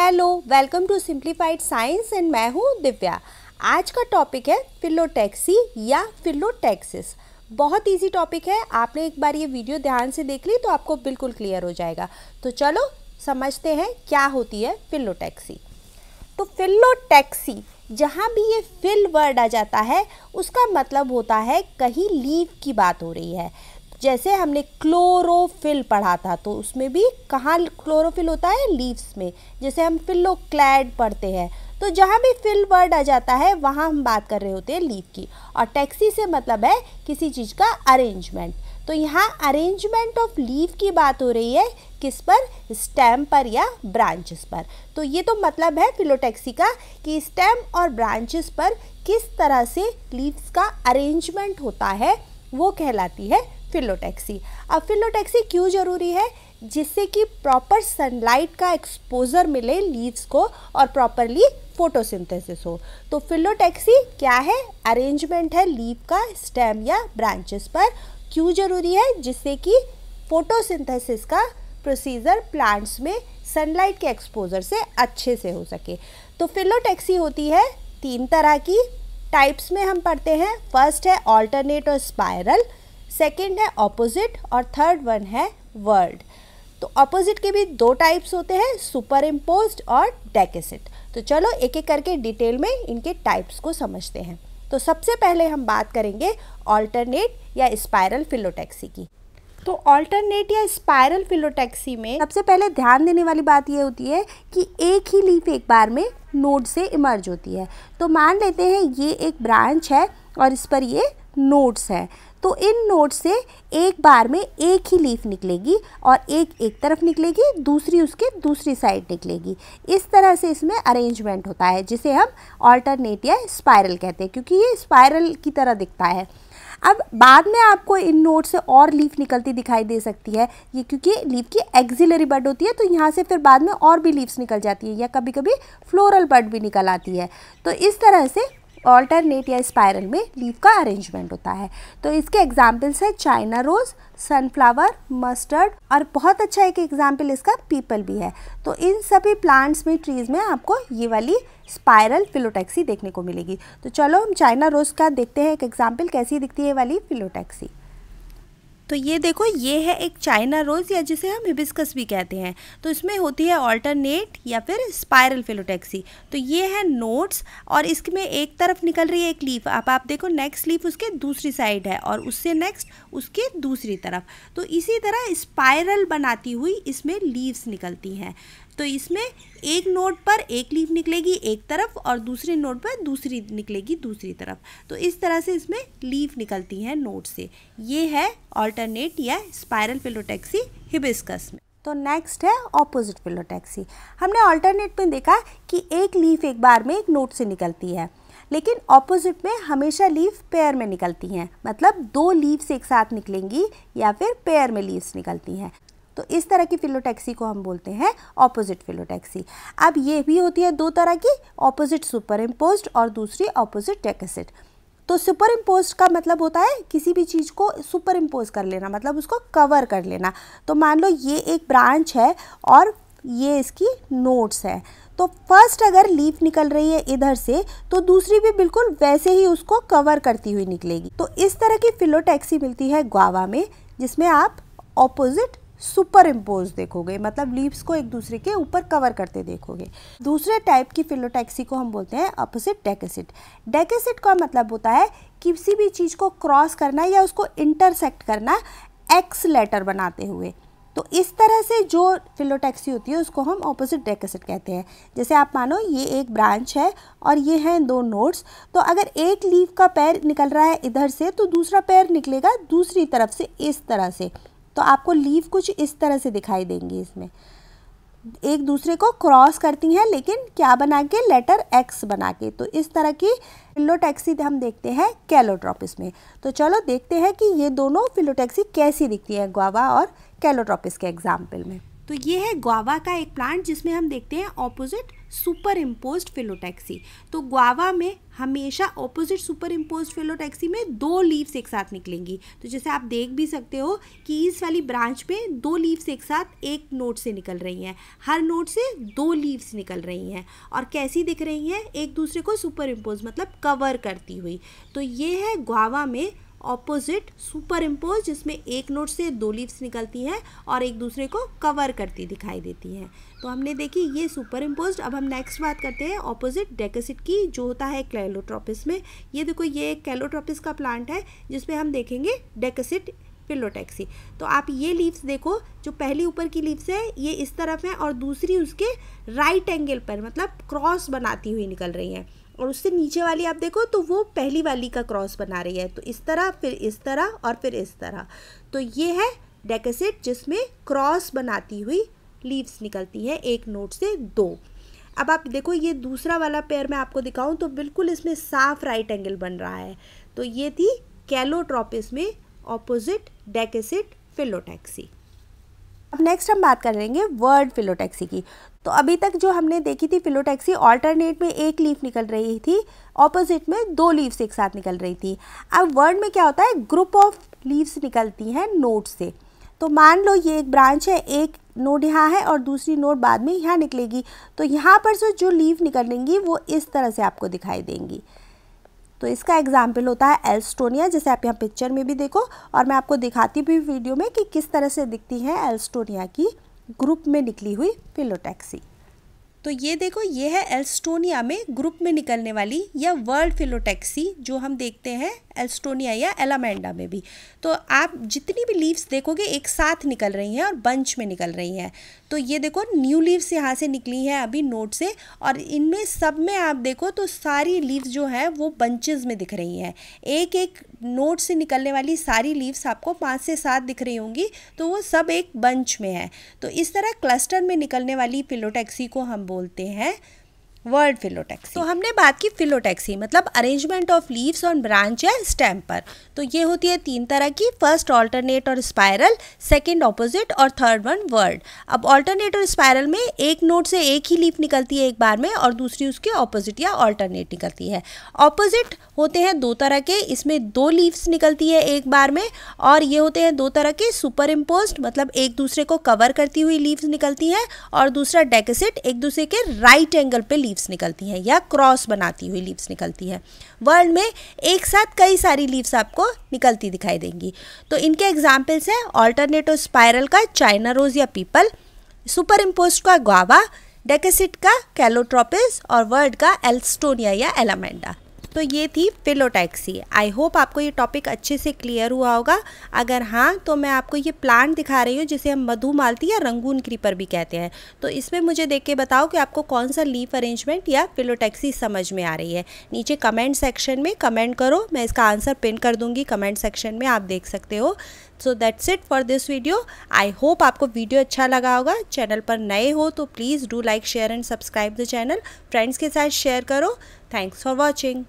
hello welcome to simplified science and मैं हूँ दिव्या आज का टॉपिक है फिलोटैक्सी या फिलोटैक्सिस बहुत इजी टॉपिक है आपने एक बार ये वीडियो ध्यान से देख ली तो आपको बिल्कुल क्लियर हो जाएगा तो चलो समझते हैं क्या होती है फिलोटैक्सी तो फिलोटैक्सी जहाँ भी ये फिल वर्ड आ जाता है उसका मतलब होता है कहीं लीव की बात हो रही है जैसे हमने क्लोरोफिल पढ़ा था तो उसमें भी कहाँ क्लोरोफिल होता है लीव्स में जैसे हम क्लैड पढ़ते हैं तो जहाँ भी फिल वर्ड आ जाता है वहाँ हम बात कर रहे होते हैं लीव की और टैक्सी से मतलब है किसी चीज़ का अरेंजमेंट तो यहाँ अरेंजमेंट ऑफ लीव की बात हो रही है किस पर स्टेम पर या ब्रांचेस पर तो ये तो मतलब है फिलोटैक्सी का कि स्टेम और ब्रांचेस पर किस तरह से लीव्स का अरेंजमेंट होता है वो कहलाती है फिलोटैक्सी अब फिलोटैक्सी क्यों ज़रूरी है जिससे कि प्रॉपर सनलाइट का एक्सपोजर मिले लीव्स को और प्रॉपरली फोटोसिंथेसिस हो तो फिलोटैक्सी क्या है अरेंजमेंट है लीव का स्टेम या ब्रांचेस पर क्यों ज़रूरी है जिससे कि फोटोसिंथेसिस का प्रोसीजर प्लांट्स में सनलाइट के एक्सपोजर से अच्छे से हो सके तो फिलोटैक्सी होती है तीन तरह की टाइप्स में हम पढ़ते हैं फर्स्ट है ऑल्टरनेट और स्पायरल सेकेंड है ऑपोजिट और थर्ड वन है वर्ड तो ऑपोजिट के भी दो टाइप्स होते हैं सुपर इम्पोज और डेकेसिट तो चलो एक एक करके डिटेल में इनके टाइप्स को समझते हैं तो सबसे पहले हम बात करेंगे ऑल्टरनेट या स्पायरल फिलोटैक्सी की तो ऑल्टरनेट या स्पायरल फिलोटैक्सी में सबसे पहले ध्यान देने वाली बात यह होती है कि एक ही लीफ एक बार में नोड से इमर्ज होती है तो मान लेते हैं ये एक ब्रांच है और इस पर ये नोड्स हैं तो इन नोट से एक बार में एक ही लीफ निकलेगी और एक एक तरफ निकलेगी दूसरी उसके दूसरी साइड निकलेगी इस तरह से इसमें अरेंजमेंट होता है जिसे हम ऑल्टरनेट या स्पायरल कहते हैं क्योंकि ये स्पायरल की तरह दिखता है अब बाद में आपको इन नोट से और लीफ निकलती दिखाई दे सकती है ये क्योंकि लीफ की एक्जिलरी बर्ड होती है तो यहाँ से फिर बाद में और भी लीव्स निकल जाती है या कभी कभी फ्लोरल बर्ड भी निकल आती है तो इस तरह से ऑल्टरनेट या स्पायरल में लीव का अरेंजमेंट होता है तो इसके एग्जाम्पल्स हैं चाइना रोज़ सनफ्लावर मस्टर्ड और बहुत अच्छा एक एग्जाम्पल इसका पीपल भी है तो इन सभी प्लांट्स में ट्रीज़ में आपको ये वाली स्पायरल फिलोटैक्सी देखने को मिलेगी तो चलो हम चाइना रोज़ का देखते हैं एक एग्जाम्पल कैसी दिखती है वाली फिलोटैक्सी तो ये देखो ये है एक चाइना रोज़ या जिसे हम हिबिस्कस भी कहते हैं तो इसमें होती है ऑल्टरनेट या फिर स्पायरल फिलोटैक्सी तो ये है नोट्स और इसमें एक तरफ निकल रही है एक लीफ आप आप देखो नेक्स्ट लीफ उसके दूसरी साइड है और उससे नेक्स्ट उसके दूसरी तरफ तो इसी तरह स्पायरल बनाती हुई इसमें लीव्स निकलती हैं तो इसमें एक नोट पर एक लीफ निकलेगी एक तरफ और दूसरे नोट पर दूसरी निकलेगी दूसरी तरफ तो इस तरह से इसमें लीफ निकलती हैं नोट से ये है ऑल्टरनेट या स्पायरल पिलोटैक्सी हिबिस्कस में तो नेक्स्ट है ऑपोजिट पिलोटैक्सी हमने ऑल्टरनेट में देखा कि एक लीफ एक बार में एक नोट से निकलती है लेकिन ऑपोजिट में हमेशा लीफ पेयर में निकलती हैं मतलब दो लीव्स एक साथ निकलेंगी या फिर पेयर में लीव्स निकलती हैं तो इस तरह की फिलोटैक्सी को हम बोलते हैं ऑपोजिट फिलोटैक्सी अब ये भी होती है दो तरह की ऑपोजिट सुपर इम्पोज और दूसरी ऑपोजिट टेकसिट तो सुपर इम्पोज का मतलब होता है किसी भी चीज़ को सुपर इम्पोज कर लेना मतलब उसको कवर कर लेना तो मान लो ये एक ब्रांच है और ये इसकी नोट्स है तो फर्स्ट अगर लीफ निकल रही है इधर से तो दूसरी भी बिल्कुल वैसे ही उसको कवर करती हुई निकलेगी तो इस तरह की फिलोटैक्सी मिलती है ग्वावा में जिसमें आप ऑपोजिट सुपर इम्पोज देखोगे मतलब लीव्स को एक दूसरे के ऊपर कवर करते देखोगे दूसरे टाइप की फिलोटैक्सी को हम बोलते हैं अपोजिट डेकेसिट डेकेसिट का मतलब होता है किसी भी चीज़ को क्रॉस करना या उसको इंटरसेक्ट करना एक्स लेटर बनाते हुए तो इस तरह से जो फिलोटैक्सी होती है उसको हम ऑपोजिट डेकेसिट कहते हैं जैसे आप मानो ये एक ब्रांच है और ये हैं दो नोड्स तो अगर एक लीव का पैर निकल रहा है इधर से तो दूसरा पैर निकलेगा दूसरी तरफ से इस तरह से तो आपको लीव कुछ इस तरह से दिखाई देंगी इसमें एक दूसरे को क्रॉस करती हैं लेकिन क्या बना के लेटर एक्स बना के तो इस तरह की फिलोटैक्सी हम देखते हैं कैलोट्रॉपिस में तो चलो देखते हैं कि ये दोनों फिलोटैक्सी कैसी दिखती है गुआवा और कैलोट्रॉपिस के एग्जाम्पल में तो ये है ग्वावा का एक प्लांट जिसमें हम देखते हैं ऑपोजिट सुपर इम्पोज फिलोटैक्सी तो ग्वावा में हमेशा ऑपोजिट सुपर इम्पोज फिलोटैक्सी में दो लीव्स एक साथ निकलेंगी तो जैसे आप देख भी सकते हो कि इस वाली ब्रांच पे दो लीव्स एक साथ एक नोट से निकल रही हैं हर नोट से दो लीव्स निकल रही हैं और कैसी दिख रही हैं एक दूसरे को सुपर इम्पोज मतलब कवर करती हुई तो ये है ग्वावा में ऑपोजिट सुपर इम्पोज जिसमें एक नोट से दो लीव्स निकलती हैं और एक दूसरे को कवर करती दिखाई देती हैं तो हमने देखी ये सुपर इम्पोज अब हम नेक्स्ट बात करते हैं ऑपोजिट डेकोसिट की जो होता है क्लेलोट्रॉपिस में ये देखो ये कैलोट्रॉपिस का प्लांट है जिसमें हम देखेंगे डेकोसिट पिलोटैक्सी तो आप ये लीव्स देखो जो पहली ऊपर की लीव्स है ये इस तरफ है और दूसरी उसके राइट एंगल पर मतलब क्रॉस बनाती हुई निकल रही हैं और उससे नीचे वाली आप देखो तो वो पहली वाली का क्रॉस बना रही है तो इस तरह फिर इस तरह और फिर इस तरह तो ये है डेकेसिट जिसमें क्रॉस बनाती हुई लीव्स निकलती हैं एक नोट से दो अब आप देखो ये दूसरा वाला पेयर मैं आपको दिखाऊं तो बिल्कुल इसमें साफ राइट एंगल बन रहा है तो ये थी कैलोट्रॉपिस में ऑपोजिट डेकेसिट फिलोटैक्सी अब नेक्स्ट हम बात करेंगे वर्ड फिलोटैक्सी की तो अभी तक जो हमने देखी थी फिलोटैक्सी ऑल्टरनेट में एक लीफ निकल रही थी ऑपोजिट में दो लीव्स एक साथ निकल रही थी अब वर्ड में क्या होता है ग्रुप ऑफ लीव्स निकलती हैं नोट से तो मान लो ये एक ब्रांच है एक नोट यहाँ है और दूसरी नोट बाद में यहाँ निकलेगी तो यहाँ पर से जो लीव निकलेंगी वो इस तरह से आपको दिखाई देंगी तो इसका एग्जाम्पल होता है एल्स्टोनिया जैसे आप यहाँ पिक्चर में भी देखो और मैं आपको दिखाती भी वीडियो में कि किस तरह से दिखती है एल्स्टोनिया की ग्रुप में निकली हुई फिलोटैक्सी तो ये देखो ये है एल्स्टोनिया में ग्रुप में निकलने वाली या वर्ल्ड फिलोटैक्सी जो हम देखते हैं एस्टोनिया या एलामेंडा में भी तो आप जितनी भी लीव्स देखोगे एक साथ निकल रही हैं और बंच में निकल रही हैं तो ये देखो न्यू लीव्स यहाँ से निकली हैं अभी नोट से और इनमें सब में आप देखो तो सारी लीव्स जो हैं वो बंचेज में दिख रही हैं एक एक नोट से निकलने वाली सारी लीव्स आपको पाँच से सात दिख रही होंगी तो वो सब एक बंच में है तो इस तरह क्लस्टर में निकलने वाली पिलोटैक्सी को हम बोलते हैं वर्ड फिलोटैक्सी तो हमने बात की फिलोटैक्सी मतलब arrangement of leaves on branch या स्टेम पर तो ये होती है तीन तरह की फर्स्ट ऑल्टरनेट और स्पायरल सेकंड ऑपोजिट और थर्ड वन वर्ड अब ऑल्टरनेट और स्पायरल में एक नोट से एक ही लीफ निकलती है एक बार में और दूसरी उसके ऑपोजिट या ऑल्टरनेट निकलती है ऑपोजिट होते हैं दो तरह के इसमें दो लीव्स निकलती है एक बार में और ये होते हैं दो तरह के सुपर इम्पोज मतलब एक दूसरे को कवर करती हुई लीव्स निकलती हैं और दूसरा डेकेसिट एक दूसरे के राइट एंगल पे लीव लीव्स निकलती हैं या क्रॉस बनाती हुई लीव्स निकलती हैं वर्ल्ड में एक साथ कई सारी लीव्स आपको निकलती दिखाई देंगी तो इनके एग्जाम्पल्स हैं ऑल्टरनेटिव स्पायरल का चाइना रोज या पीपल सुपर इम्पोस्ट का ग्वावा डेकेसिट का कैलोट्रोपिस और वर्ड का एल्स्टोनिया या एलामेंडा तो ये थी फिलोटैक्सी आई होप आपको ये टॉपिक अच्छे से क्लियर हुआ होगा अगर हाँ तो मैं आपको ये प्लांट दिखा रही हूँ जिसे हम मधु मालती या रंगून क्रीपर भी कहते हैं तो इसमें मुझे देख के बताओ कि आपको कौन सा लीफ अरेंजमेंट या फिलोटैक्सी समझ में आ रही है नीचे कमेंट सेक्शन में कमेंट करो मैं इसका आंसर पिन कर दूँगी कमेंट सेक्शन में आप देख सकते हो so that's it for this video I hope आपको वीडियो अच्छा लगा होगा चैनल पर नए हो तो please do like share and subscribe the channel friends के साथ शेयर करो थैंक्स फॉर वॉचिंग